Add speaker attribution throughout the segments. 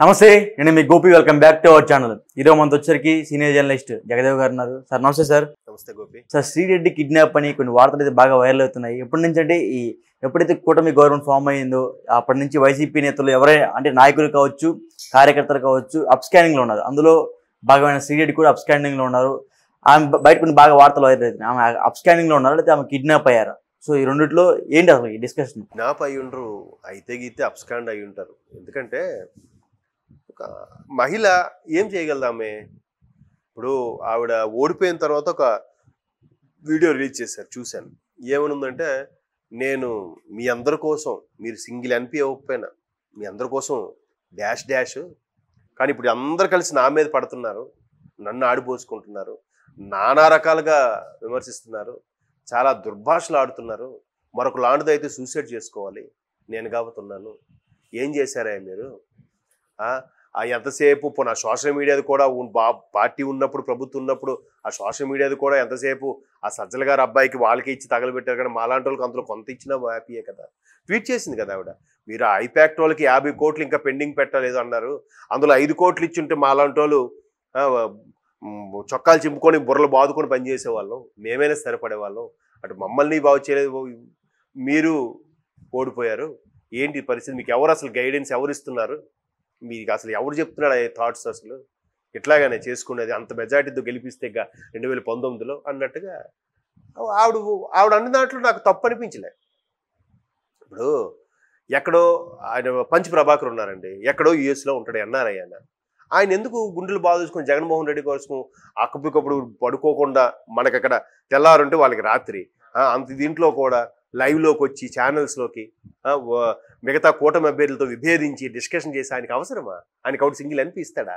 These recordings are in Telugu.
Speaker 1: నమస్తే నేను మీ Gopi welcome back to our channel ఈరోజు మనతో వచ్చరికి సీనియర్ జర్నలిస్ట్ జగదేవ్ గారు ఉన్నారు సార్ నమస్తే సార్ నమస్తే గోపి సార్ శ్రీరెడ్డి కిడ్నాప్ అని కొన్ని వార్తలు అయితే బాగా వైరల్ అవుతున్నాయి ఎప్పటి నుంచి అంటే ఈ ఎప్పుడైతే కూటమి గవర్నమెంట్ ఫామ్ అయ్యిందో అప్పటి నుంచి వైసీపీ నేతలు ఎవరైనా అంటే నాయకులు కావచ్చు కార్యకర్తలు కావచ్చు అప్స్కానింగ్లో ఉన్నారు అందులో భాగమైన శ్రీరెడ్డి కూడా అప్స్కానింగ్లో ఉన్నారు ఆమె బయట కొన్ని బాగా వార్తలు వైరల్ అవుతున్నాయి ఆమె అప్స్కానింగ్లో ఉన్నారు లేకపోతే ఆమె కిడ్నాప్ అయ్యారు సో ఈ రెండిట్లో ఏంటి అసలు ఈ డిస్కషన్ కిడ్నాప్ అయ్యి ఉండరు అయితే గీతే అప్స్కాండ్ అయి ఉంటారు ఎందుకంటే ఒక మహిళ ఏం చేయగలదామే ఇప్పుడు ఆవిడ ఓడిపోయిన తర్వాత ఒక వీడియో రిలీజ్ చేశారు చూశాను ఏమనుందంటే నేను మీ అందరి కోసం మీరు సింగిల్ ఎంపీ అవ్వకపోయినా మీ అందరి కోసం డాష్ డాష్ కానీ ఇప్పుడు అందరు కలిసి నా మీద పడుతున్నారు నన్ను ఆడిపోసుకుంటున్నారు నానా రకాలుగా విమర్శిస్తున్నారు చాలా దుర్భాషలు ఆడుతున్నారు మరొక లాంటిది అయితే సూసైడ్ చేసుకోవాలి నేను కాబోతున్నాను ఏం చేశారా మీరు ఎంతసేపు నా సోషల్ మీడియాది కూడా బా పార్టీ ఉన్నప్పుడు ప్రభుత్వం ఉన్నప్పుడు ఆ సోషల్ మీడియాది కూడా ఎంతసేపు ఆ సజ్జల గారు అబ్బాయికి వాళ్ళకి ఇచ్చి తగలబెట్టారు కానీ మాలాంటి వాళ్ళకి అందులో కొంత ఇచ్చినా హ్యాపీయే కదా ట్వీట్ చేసింది కదా ఆవిడ మీరు ఐప్యాక్ట్ వాళ్ళకి యాభై కోట్లు ఇంకా పెండింగ్ పెట్టలేదు అన్నారు అందులో ఐదు కోట్లు ఇచ్చుంటే మాలాంటి వాళ్ళు చొక్కాలు చింపుకొని బుర్రలు బాదుకొని పనిచేసేవాళ్ళం మేమైనా సరిపడేవాళ్ళం అటు మమ్మల్ని బాగు చేయలేదు మీరు ఓడిపోయారు ఏంటి పరిస్థితి మీకు ఎవరు అసలు గైడెన్స్ ఎవరు ఇస్తున్నారు మీకు అసలు ఎవరు చెప్తున్నాడు ఆ థాట్స్ అసలు ఇట్లాగానే చేసుకునేది అంత మెజార్టీతో గెలిపిస్తే రెండు వేల పంతొమ్మిదిలో అన్నట్టుగా ఆవిడ ఆవిడ అన్న దాంట్లో నాకు తప్పు అనిపించలే ఇప్పుడు ఎక్కడో ఆయన పంచు ప్రభాకర్ ఉన్నారండి ఎక్కడో యుఎస్లో ఉంటాడు ఎన్ఆర్ఐ ఆయన ఆయన ఎందుకు గుండెలు బాధుకొని జగన్మోహన్ రెడ్డి కోసం అక్కడికప్పుడు పడుకోకుండా మనకక్కడ తెల్లారుంటే వాళ్ళకి రాత్రి అంత దీంట్లో కూడా లైవ్లోకి వచ్చి ఛానల్స్లోకి మిగతా కూటమి అభ్యర్థులతో విభేదించి డిస్కషన్ చేసి ఆయనకి అవసరమా ఆయన అవుట్ సింగిల్ అనిపిస్తాడా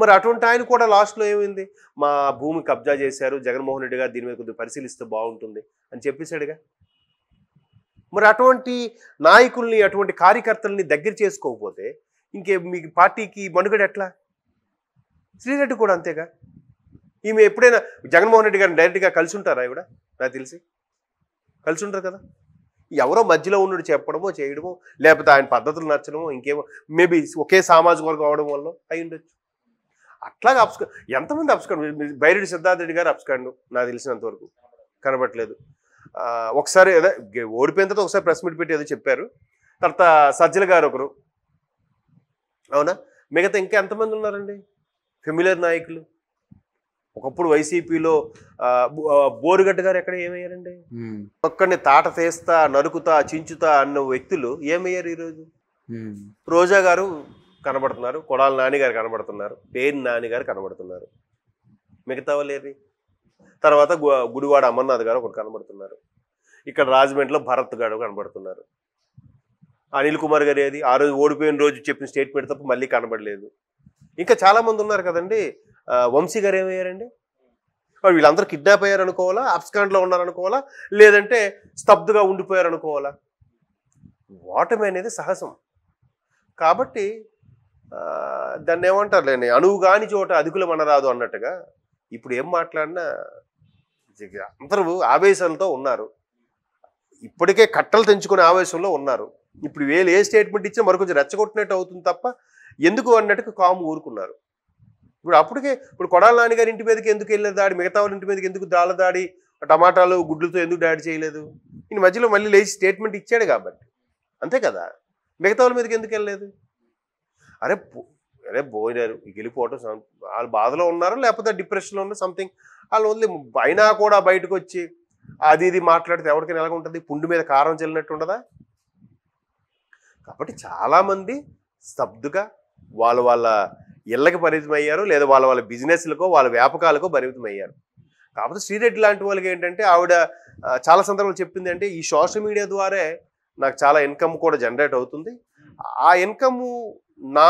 Speaker 1: మరి అటువంటి ఆయన కూడా లాస్ట్లో ఏమైంది మా భూమి కబ్జా చేశారు జగన్మోహన్ రెడ్డి గారు దీని మీద కొద్దిగా పరిశీలిస్తే బాగుంటుంది అని చెప్పేశాడుగా మరి అటువంటి నాయకుల్ని అటువంటి కార్యకర్తల్ని దగ్గర చేసుకోకపోతే ఇంకే మీ పార్టీకి మనుగడ ఎట్లా శ్రీరెడ్డి కూడా అంతేగా ఈమె ఎప్పుడైనా జగన్మోహన్ రెడ్డి గారిని డైరెక్ట్గా కలిసి ఉంటారా ఇవిడ నాకు తెలిసి కలిసి ఉండరు కదా ఎవరో మధ్యలో ఉన్నాడు చెప్పడమో చేయడమో లేకపోతే ఆయన పద్ధతులు నచ్చడమో ఇంకేమో మేబీ ఒకే సామాజిక వర్గం అవడం వల్ల అయి ఉండొచ్చు అట్లాగే అప్స్క ఎంతమంది అప్స్కండు బైరెడ్డి సిద్ధార్థ రెడ్డి గారు అప్స్కండు నాకు తెలిసినంతవరకు కనబట్టలేదు ఒకసారి ఏదో ఓడిపోయిన తర్వాత ఒకసారి ప్రెస్ మీట్ పెట్టి ఏదో చెప్పారు తర్వాత సజ్జల గారు ఒకరు అవునా మిగతా ఇంకా ఎంతమంది ఉన్నారండి ఫెమిలియర్ నాయకులు ఒకప్పుడు వైసీపీలో బోరుగడ్డ గారు ఎక్కడ ఏమయ్యారండి ఒక్కడిని తాట తీస్తా నరుకుతా చించుతా అన్న వ్యక్తులు ఏమయ్యారు ఈరోజు రోజా గారు కనబడుతున్నారు కొడాల గారు కనబడుతున్నారు పేరు గారు కనబడుతున్నారు మిగతా వాళ్ళు తర్వాత గుడివాడ అమర్నాథ్ గారు ఒకటి కనబడుతున్నారు ఇక్కడ రాజమండ్రిలో భరత్ గారు కనబడుతున్నారు అనిల్ కుమార్ గారు ఏది ఆ రోజు ఓడిపోయిన రోజు చెప్పిన స్టేట్మెంట్ తప్ప మళ్ళీ కనబడలేదు ఇంకా చాలామంది ఉన్నారు కదండి వంశీ గారు ఏమయ్యారండి వీళ్ళందరూ కిడ్నాప్ అయ్యారు అనుకోవాలా అబ్స్కాండ్లో ఉన్నారనుకోవాలా లేదంటే స్తబ్దుగా ఉండిపోయారు అనుకోవాలా ఓటమి అనేది సహసం కాబట్టి దాన్ని ఏమంటారు లేని అణువు కాని చోట అధికులు మనరాదు అన్నట్టుగా ఇప్పుడు ఏం మాట్లాడినా అందరూ ఆవేశాలతో ఉన్నారు ఇప్పటికే కట్టలు తెంచుకునే ఆవేశంలో ఉన్నారు ఇప్పుడు వేలు ఏ స్టేట్మెంట్ ఇచ్చినా కొంచెం రెచ్చగొట్టినట్టు అవుతుంది తప్ప ఎందుకు అన్నట్టుగా కాము ఊరుకున్నారు ఇప్పుడు అప్పటికే ఇప్పుడు కొడాల నాన్నగారి ఇంటి మీదకి ఎందుకు వెళ్ళలేదు దాడి మిగతా వాళ్ళ ఇంటి మీదకి ఎందుకు దాళ దాడి టమాటాలు గుడ్లతో ఎందుకు దాడి చేయలేదు ఈ మధ్యలో మళ్ళీ లేచి స్టేట్మెంట్ ఇచ్చాడు కాబట్టి అంతే కదా మిగతా వాళ్ళ మీదకి ఎందుకు వెళ్ళలేదు అరే అరే పోయినారు వెళ్ళిపోవటం వాళ్ళు బాధలో ఉన్నారు లేకపోతే డిప్రెషన్లో ఉన్న సంథింగ్ వాళ్ళు ఓన్లీ అయినా కూడా బయటకు వచ్చి అది ఇది మాట్లాడితే ఎవరికైనా ఎలాగ ఉంటుంది పుండు మీద కారం చెల్లినట్టు ఉండదా కాబట్టి చాలామంది స్తబ్దుగా వాళ్ళ వాళ్ళ ఇళ్ళకి పరిమితం అయ్యారు లేదా వాళ్ళ వాళ్ళ బిజినెస్లకో వాళ్ళ వ్యాపకాలకో పరిమితం అయ్యారు కాకపోతే శ్రీరెడ్డి లాంటి వాళ్ళకి ఏంటంటే ఆవిడ చాలా సందర్భాలు చెప్పింది అంటే ఈ సోషల్ మీడియా ద్వారా నాకు చాలా ఇన్కమ్ కూడా జనరేట్ అవుతుంది ఆ ఇన్కమ్ నా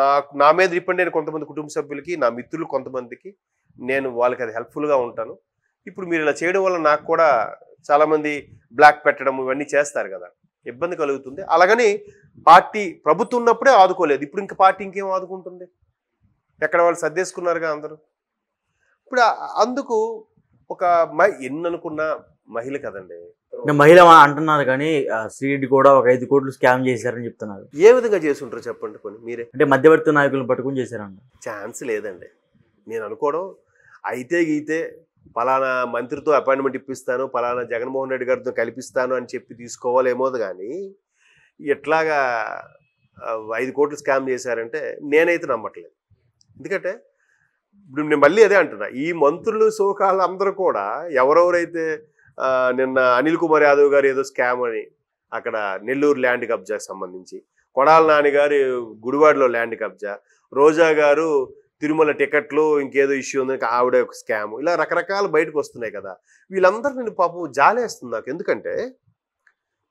Speaker 1: నాకు నా మీద డిపెండ్ అయిన కొంతమంది కుటుంబ సభ్యులకి నా మిత్రులు కొంతమందికి నేను వాళ్ళకి అది హెల్ప్ఫుల్గా ఉంటాను ఇప్పుడు మీరు ఇలా చేయడం వల్ల నాకు కూడా చాలామంది బ్లాక్ పెట్టడం ఇవన్నీ చేస్తారు కదా ఇబ్బంది కలుగుతుంది అలాగని పార్టీ ప్రభుత్వం ఉన్నప్పుడే ఆదుకోలేదు ఇప్పుడు ఇంకా పార్టీ ఇంకేం ఆదుకుంటుంది ఎక్కడ వాళ్ళు సర్దేసుకున్నారుగా అందరూ ఇప్పుడు అందుకు ఒక ఎన్ని అనుకున్న మహిళ కదండి మహిళ అంటున్నారు కానీ శ్రీరెడ్డి కూడా ఒక ఐదు కోట్లు స్కామ్ చేశారని చెప్తున్నారు ఏ విధంగా చేస్తుంటారు చెప్పండి కొన్ని మీరే అంటే మధ్యవర్తి నాయకులను పట్టుకుని చేశారంట ఛాన్స్ లేదండి నేను అనుకోవడం అయితే గీతే పలానా మంత్రితో అపాయింట్మెంట్ ఇప్పిస్తాను పలానా జగన్మోహన్ రెడ్డి గారితో కల్పిస్తాను అని చెప్పి తీసుకోవాలేమో కానీ ఎట్లాగా ఐదు కోట్లు స్కామ్ చేశారంటే నేనైతే నమ్మట్లేదు ఎందుకంటే ఇప్పుడు నేను మళ్ళీ అదే అంటున్నా ఈ మంత్రులు సోకాలు అందరూ కూడా ఎవరెవరైతే నిన్న అనిల్ కుమార్ యాదవ్ గారు ఏదో స్కామ్ అని అక్కడ నెల్లూరు ల్యాండ్ కబ్జాకి సంబంధించి కొడాల నాని గారు గుడివాడలో ల్యాండ్ కబ్జా రోజా గారు తిరుమల టికెట్లు ఇంకేదో ఇష్యూ ఉంది ఆవిడ ఒక స్కామ్ ఇలా రకరకాలు బయటకు వస్తున్నాయి కదా వీళ్ళందరూ నేను పాపం జాలేస్తుంది నాకు ఎందుకంటే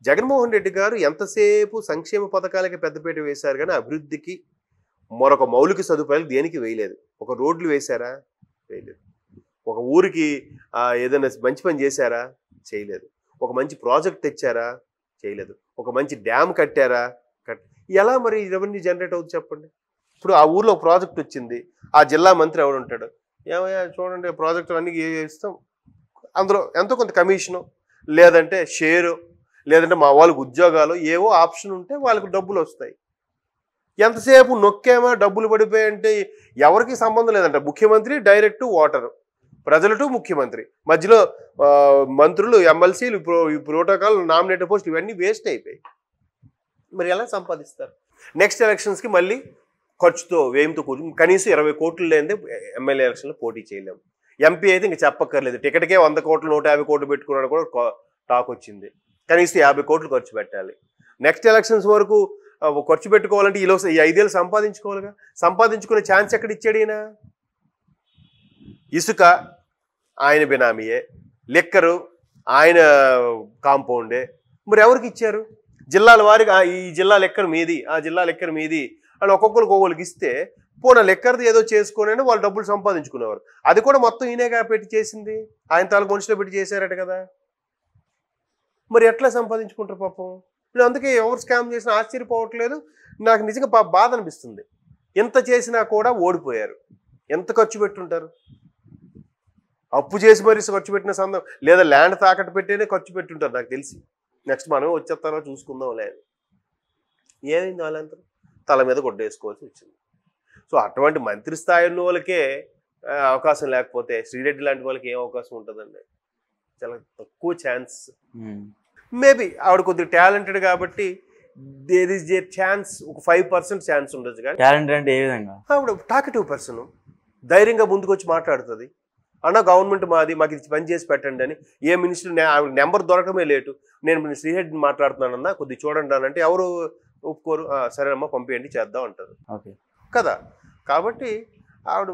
Speaker 1: జగన్మోహన్ రెడ్డి గారు ఎంతసేపు సంక్షేమ పథకాలకి పెద్దపేట వేశారు కానీ అభివృద్ధికి మరొక మౌలిక సదుపాయాలు దేనికి వేయలేదు ఒక రోడ్లు వేశారా వేయలేదు ఒక ఊరికి ఏదైనా మంచి పని చేశారా చేయలేదు ఒక మంచి ప్రాజెక్ట్ తెచ్చారా చేయలేదు ఒక మంచి డ్యామ్ కట్టారా కట్ ఎలా మరి రెవెన్యూ జనరేట్ అవుతుంది చెప్పండి ఇప్పుడు ఆ ఊర్లో ఒక ప్రాజెక్ట్ వచ్చింది ఆ జిల్లా మంత్రి ఎవడు ఉంటాడు ఏమయ్యా చూడండి ప్రాజెక్టులు అన్నీ ఇస్తాం అందులో ఎంతో కొంత కమిషను లేదంటే షేరు లేదంటే మా వాళ్ళకి ఉద్యోగాలు ఏవో ఆప్షన్ ఉంటే వాళ్ళకి డబ్బులు వస్తాయి ఎంతసేపు నొక్కేమా డబ్బులు పడిపోయాయంటే ఎవరికి సంబంధం లేదంట ముఖ్యమంత్రి డైరెక్ట్ ఓటరు ప్రజలటు ముఖ్యమంత్రి మధ్యలో మంత్రులు ఎమ్మెల్సీలు ఈ ప్రోటోకాల్ నామినేటెడ్ పోస్ట్ ఇవన్నీ వేస్ట్ అయిపోయాయి మరి ఎలా సంపాదిస్తారు నెక్స్ట్ ఎలక్షన్స్కి మళ్ళీ ఖర్చుతో వేయంతో కూర్చు కనీసం ఇరవై కోట్లు లేదే ఎమ్మెల్యే ఎలక్షన్లో పోటీ చేయలేము ఎంపీ అయితే ఇంక చెప్పక్కర్లేదు టికెట్కే వంద కోట్లు నూట యాభై కోట్లు పెట్టుకున్నాడు కూడా టాక్ వచ్చింది కనీసం యాభై కోట్లు ఖర్చు పెట్టాలి నెక్స్ట్ ఎలక్షన్స్ వరకు ఖర్చు పెట్టుకోవాలంటే ఈలో ఈ ఐదేళ్ళు సంపాదించుకోవాలిగా సంపాదించుకునే ఛాన్స్ ఎక్కడ ఇచ్చాడు ఈయన ఇసుక ఆయన బినామీయే లిక్కరు ఆయన కాంపౌండే మరి ఎవరికి ఇచ్చారు జిల్లాల వారికి ఈ జిల్లా లెక్కరు మీది ఆ జిల్లా లెక్కరు మీది అని ఒక్కొక్కరికి ఒక్కొక్కరికి ఇస్తే పోనా లెక్కర్ది ఏదో చేసుకునే వాళ్ళు డబ్బులు సంపాదించుకునేవారు అది కూడా మొత్తం ఈయనగా పెట్టి చేసింది ఆయన తాలూకు మనుషులు పెట్టి చేశారట కదా మరి ఎట్లా సంపాదించుకుంటారు పాపం నేను అందుకే ఎవరు స్కామ్ చేసినా ఆశ్చర్యపోవట్లేదు నాకు నిజంగా బాధ అనిపిస్తుంది ఎంత చేసినా కూడా ఓడిపోయారు ఎంత ఖర్చు పెట్టుంటారు అప్పు చేసి మరీ ఖర్చు పెట్టిన సందర్భం లేదా ల్యాండ్ తాకట్టు పెట్టేనే ఖర్చు పెట్టుంటారు నాకు తెలిసి నెక్స్ట్ మనమే వచ్చేస్తారో చూసుకుందాం లేదు ఏమైంది వాళ్ళందరూ తల మీద కొట్టేసుకోవాల్సి వచ్చింది సో అటువంటి మంత్రి స్థాయిలో వాళ్ళకే అవకాశం లేకపోతే శ్రీరెడ్డి లాంటి వాళ్ళకి ఏం అవకాశం ఉంటుందండి చాలా తక్కువ ఛాన్స్ మేబీ ఆవిడ కొద్దిగా టాలెంటెడ్ కాబట్టి దేర్ ఈస్ ఏ ఛాన్స్ ఒక ఫైవ్ పర్సెంట్ ఛాన్స్ ఉండొచ్చు కానీ టాలెంట్ అంటే ఏ విధంగా ఆవిడ టాకటివ్ పర్సన్ ధైర్యంగా ముందుకు వచ్చి మాట్లాడుతుంది అన్న గవర్నమెంట్ మాది మాకు ఇది పని చేసి పెట్టండి అని ఏ మినిస్టర్ ఆవిడ నెంబర్ దొరకమే లేటు నేను శ్రీహెడ్ని మాట్లాడుతున్నానన్నా కొద్దిగా చూడండి అంటే ఎవరు ఒప్పుకోరు సరేనమ్మా పంపించండి చేద్దాం అంటారు ఓకే కదా కాబట్టి ఆవిడ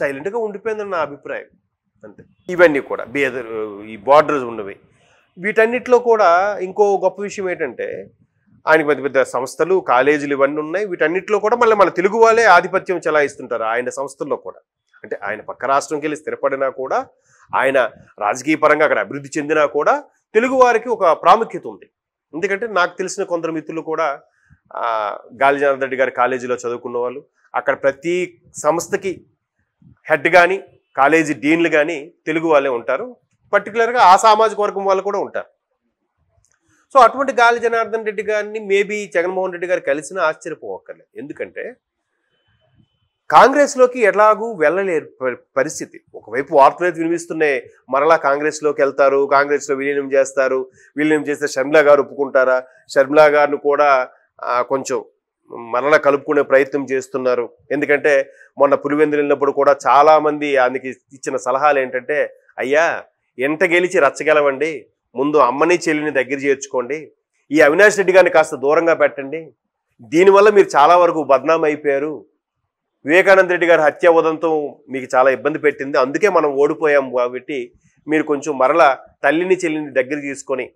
Speaker 1: సైలెంట్గా ఉండిపోయిందని నా అభిప్రాయం అంతే ఇవన్నీ కూడా బేదర్ ఈ బార్డర్స్ ఉన్నవి వీటన్నిటిలో కూడా ఇంకో గొప్ప విషయం ఏంటంటే ఆయన పెద్ద పెద్ద సంస్థలు కాలేజీలు ఇవన్నీ ఉన్నాయి వీటన్నిటిలో కూడా మళ్ళీ మన తెలుగు వాళ్ళే ఆధిపత్యం చెలాయిస్తుంటారు ఆయన సంస్థల్లో కూడా అంటే ఆయన పక్క రాష్ట్రంకి వెళ్ళి స్థిరపడినా కూడా ఆయన రాజకీయ పరంగా అక్కడ అభివృద్ధి చెందినా కూడా తెలుగు వారికి ఒక ప్రాముఖ్యత ఉంది ఎందుకంటే నాకు తెలిసిన కొందరు మిత్రులు కూడా గాలి జనార్దన్ రెడ్డి గారి కాలేజీలో చదువుకున్న వాళ్ళు అక్కడ ప్రతి సంస్థకి హెడ్ కానీ కాలేజీ డీన్లు కానీ తెలుగు వాళ్ళే ఉంటారు పర్టికులర్గా ఆ సామాజిక వర్గం వాళ్ళు కూడా ఉంటారు సో అటువంటి గాలి జనార్దన్ రెడ్డి గారిని మేబీ జగన్మోహన్ రెడ్డి గారు కలిసిన ఆశ్చర్యపోవక్కర్లేదు ఎందుకంటే కాంగ్రెస్లోకి ఎలాగూ వెళ్ళలేరు పరిస్థితి ఒకవైపు వార్తలు అయితే వినిపిస్తున్నాయి మరలా కాంగ్రెస్లోకి వెళ్తారు కాంగ్రెస్లో విలీనం చేస్తారు విలీనం చేస్తే షర్మిలా గారు ఒప్పుకుంటారా షర్మిలా గారిని కూడా కొంచెం మరలా కలుపుకునే ప్రయత్నం చేస్తున్నారు ఎందుకంటే మొన్న పులివెందులు వెళ్ళినప్పుడు కూడా చాలామంది ఆయనకి ఇచ్చిన సలహాలు ఏంటంటే అయ్యా ఎంత గెలిచి రచ్చగలవండి ముందు అమ్మని చెల్లిని దగ్గర చేర్చుకోండి ఈ అవినాష్ రెడ్డి గారిని కాస్త దూరంగా పెట్టండి దీనివల్ల మీరు చాలా వరకు బద్నాం అయిపోయారు వివేకానంద రెడ్డి గారి హత్య ఉదంతం మీకు చాలా ఇబ్బంది పెట్టింది అందుకే మనం ఓడిపోయాం కాబట్టి మీరు కొంచెం మరలా తల్లిని చెల్లిని దగ్గర తీసుకొని